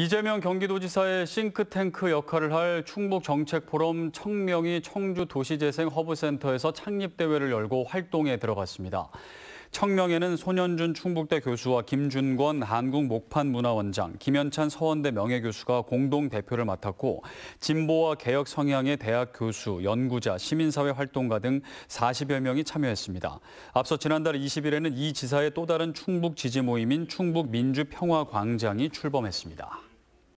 이재명 경기도지사의 싱크탱크 역할을 할 충북정책포럼 청명이 청주도시재생허브센터에서 창립대회를 열고 활동에 들어갔습니다. 청명에는 손현준 충북대 교수와 김준권 한국목판문화원장, 김현찬 서원대 명예교수가 공동 대표를 맡았고 진보와 개혁 성향의 대학 교수, 연구자, 시민사회 활동가 등 40여 명이 참여했습니다. 앞서 지난달 20일에는 이 지사의 또 다른 충북 지지 모임인 충북 민주평화광장이 출범했습니다.